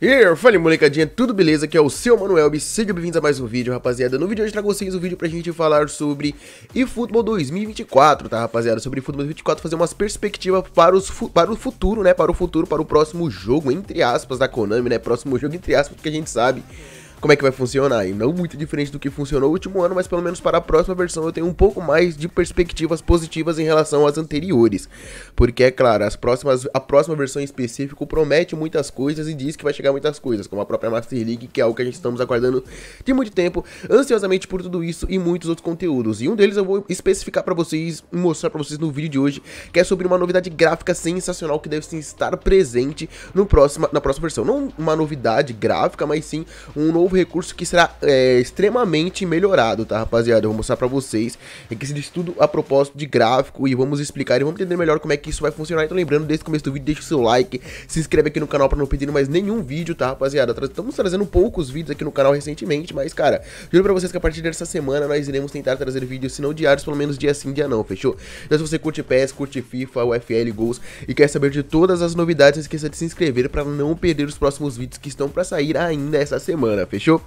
E fala molecadinha, tudo beleza? Aqui é o seu Manuel e sejam bem-vindos a mais um vídeo, rapaziada. No vídeo de hoje trago vocês um vídeo pra gente falar sobre eFootball 2024, tá rapaziada? Sobre eFootball 2024, fazer umas perspectivas para, para o futuro, né? Para o futuro, para o próximo jogo, entre aspas, da Konami, né? Próximo jogo, entre aspas, porque a gente sabe como é que vai funcionar. E não muito diferente do que funcionou no último ano, mas pelo menos para a próxima versão eu tenho um pouco mais de perspectivas positivas em relação às anteriores. Porque, é claro, as próximas, a próxima versão em específico promete muitas coisas e diz que vai chegar muitas coisas, como a própria Master League, que é algo que a gente estamos aguardando de muito tempo, ansiosamente por tudo isso e muitos outros conteúdos. E um deles eu vou especificar para vocês, mostrar para vocês no vídeo de hoje, que é sobre uma novidade gráfica sensacional que deve estar presente no próximo, na próxima versão. Não uma novidade gráfica, mas sim um novo novo recurso que será é, extremamente melhorado, tá, rapaziada? Eu vou mostrar pra vocês. É que se diz tudo a propósito de gráfico e vamos explicar e vamos entender melhor como é que isso vai funcionar. Então lembrando, desde o começo do vídeo, deixa o seu like, se inscreve aqui no canal pra não perder mais nenhum vídeo, tá, rapaziada? Estamos trazendo poucos vídeos aqui no canal recentemente, mas, cara, juro pra vocês que a partir dessa semana nós iremos tentar trazer vídeos, se não diários, pelo menos dia sim, dia não, fechou? Então se você curte PES, curte FIFA, UFL, Gols e quer saber de todas as novidades, não esqueça de se inscrever pra não perder os próximos vídeos que estão pra sair ainda essa semana, fechou? fechou?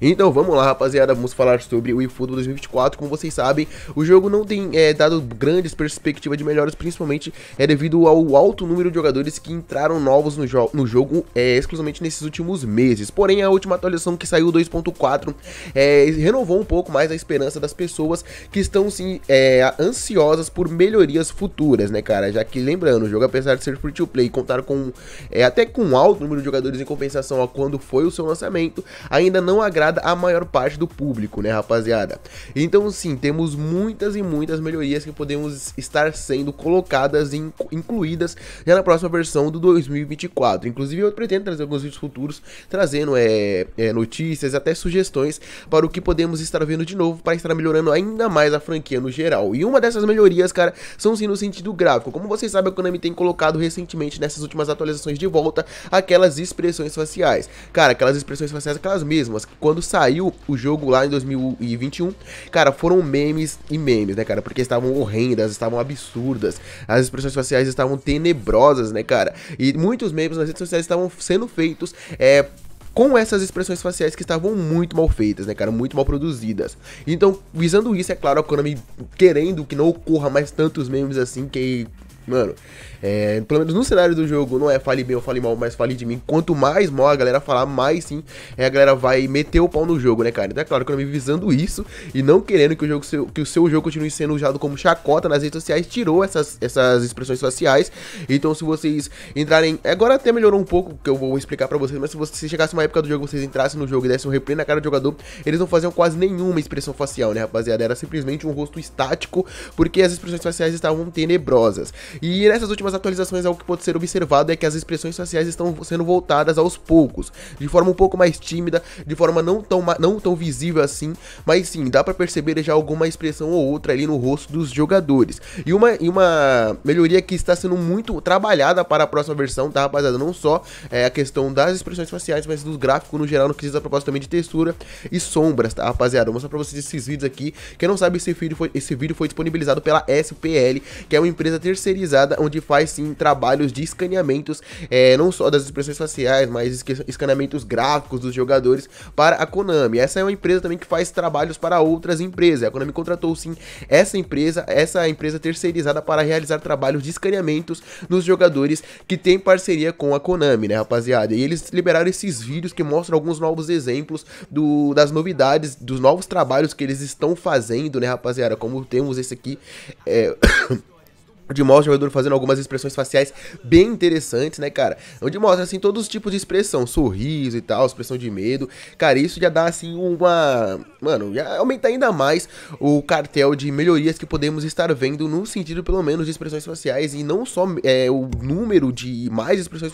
Então vamos lá, rapaziada, vamos falar sobre o eFootball 2024. Como vocês sabem, o jogo não tem é, dado grandes perspectivas de melhoras, principalmente é devido ao alto número de jogadores que entraram novos no, jo no jogo é, exclusivamente nesses últimos meses. Porém, a última atualização que saiu 2.4 é, renovou um pouco mais a esperança das pessoas que estão sim é, ansiosas por melhorias futuras, né, cara? Já que lembrando, o jogo apesar de ser free to play, contar com é, até com um alto número de jogadores em compensação a quando foi o seu lançamento, a ainda não agrada a maior parte do público, né, rapaziada? Então, sim, temos muitas e muitas melhorias que podemos estar sendo colocadas e incluídas já na próxima versão do 2024. Inclusive, eu pretendo trazer alguns vídeos futuros trazendo é, é, notícias, até sugestões para o que podemos estar vendo de novo para estar melhorando ainda mais a franquia no geral. E uma dessas melhorias, cara, são sim no sentido gráfico. Como vocês sabem, a Konami tem colocado recentemente nessas últimas atualizações de volta aquelas expressões faciais. Cara, aquelas expressões faciais, aquelas mesmas. Quando saiu o jogo lá em 2021, cara, foram memes e memes, né, cara? Porque estavam horrendas, estavam absurdas. As expressões faciais estavam tenebrosas, né, cara? E muitos memes nas redes sociais estavam sendo feitos é, com essas expressões faciais que estavam muito mal feitas, né, cara? Muito mal produzidas. Então, visando isso, é claro, a Konami querendo que não ocorra mais tantos memes assim que mano, é, pelo menos no cenário do jogo, não é fale bem ou fale mal, mas fale de mim. Quanto mais mal a galera falar, mais sim é, a galera vai meter o pau no jogo, né, cara? Então é claro que eu me visando isso e não querendo que o, jogo seu, que o seu jogo continue sendo usado como chacota nas redes sociais, tirou essas, essas expressões faciais. Então se vocês entrarem. Agora até melhorou um pouco, que eu vou explicar para vocês, mas se você chegasse uma época do jogo, vocês entrassem no jogo e dessem um replay na cara do jogador, eles não faziam quase nenhuma expressão facial, né, rapaziada? Era simplesmente um rosto estático, porque as expressões faciais estavam tenebrosas. E nessas últimas atualizações, algo é que pode ser observado é que as expressões faciais estão sendo voltadas aos poucos, de forma um pouco mais tímida, de forma não tão, não tão visível assim, mas sim, dá para perceber já alguma expressão ou outra ali no rosto dos jogadores. E uma, e uma melhoria que está sendo muito trabalhada para a próxima versão, tá, rapaziada? Não só é, a questão das expressões faciais, mas dos gráficos no geral, no que diz a proposta também de textura e sombras, tá, rapaziada? Vou mostrar pra vocês esses vídeos aqui. Quem não sabe, esse vídeo foi, esse vídeo foi disponibilizado pela SPL, que é uma empresa terceirizada especializada onde faz sim trabalhos de escaneamentos, é, não só das expressões faciais, mas escaneamentos gráficos dos jogadores para a Konami. Essa é uma empresa também que faz trabalhos para outras empresas. A Konami contratou sim essa empresa, essa empresa terceirizada para realizar trabalhos de escaneamentos nos jogadores que tem parceria com a Konami, né, rapaziada? E eles liberaram esses vídeos que mostram alguns novos exemplos do, das novidades, dos novos trabalhos que eles estão fazendo, né, rapaziada? Como temos esse aqui. É onde mostra o jogador fazendo algumas expressões faciais bem interessantes, né, cara? Onde mostra, assim, todos os tipos de expressão, sorriso e tal, expressão de medo. Cara, isso já dá, assim, uma... Mano, já aumenta ainda mais o cartel de melhorias que podemos estar vendo no sentido, pelo menos, de expressões faciais e não só é, o número de mais expressões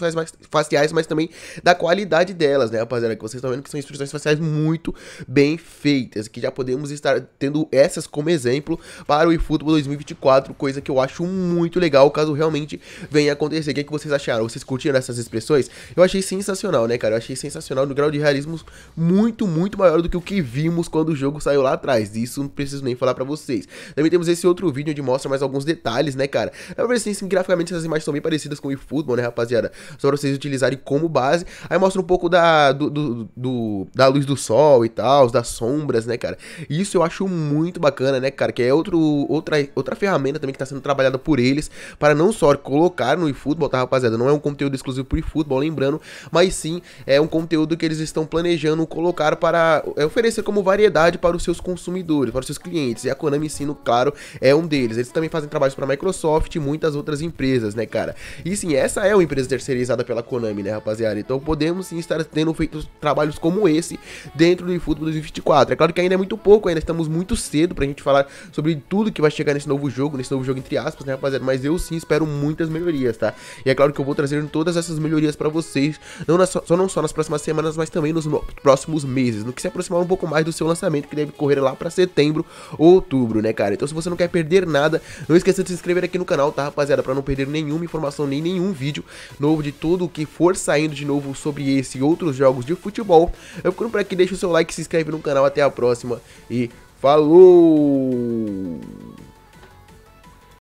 faciais, mas também da qualidade delas, né, rapaziada? Que vocês estão vendo que são expressões faciais muito bem feitas, que já podemos estar tendo essas como exemplo para o eFootball 2024, coisa que eu acho muito muito legal caso realmente venha acontecer. O que, é que vocês acharam? Vocês curtiram essas expressões? Eu achei sensacional, né, cara? Eu achei sensacional no grau de realismo muito, muito maior do que o que vimos quando o jogo saiu lá atrás. Isso não preciso nem falar pra vocês. Também temos esse outro vídeo onde mostra mais alguns detalhes, né, cara? Na é verdade, assim, graficamente essas imagens são bem parecidas com o eFootball, né, rapaziada? Só pra vocês utilizarem como base. Aí mostra um pouco da, do, do, do da luz do sol e tal, das sombras, né, cara? Isso eu acho muito bacana, né, cara? Que é outro, outra, outra ferramenta também que tá sendo trabalhada por por eles, para não só colocar no eFootball, tá, rapaziada? Não é um conteúdo exclusivo pro eFootball, lembrando, mas sim é um conteúdo que eles estão planejando colocar para é, oferecer como variedade para os seus consumidores, para os seus clientes. E a Konami Sino, claro, é um deles. Eles também fazem trabalhos para a Microsoft e muitas outras empresas, né, cara? E sim, essa é uma empresa terceirizada pela Konami, né, rapaziada? Então podemos sim estar tendo feito trabalhos como esse dentro do eFootball 2024. É claro que ainda é muito pouco, ainda estamos muito cedo pra gente falar sobre tudo que vai chegar nesse novo jogo, nesse novo jogo entre aspas, né, rapaziada? rapaziada, mas eu sim espero muitas melhorias, tá? E é claro que eu vou trazer todas essas melhorias pra vocês, não, na, só, não só nas próximas semanas, mas também nos próximos meses, no que se aproximar um pouco mais do seu lançamento, que deve correr lá pra setembro ou outubro, né, cara? Então se você não quer perder nada, não esqueça de se inscrever aqui no canal, tá, rapaziada? Pra não perder nenhuma informação, nem nenhum vídeo novo de tudo o que for saindo de novo sobre esse e outros jogos de futebol. Eu fico por aqui, deixa o seu like, se inscreve no canal, até a próxima e falou!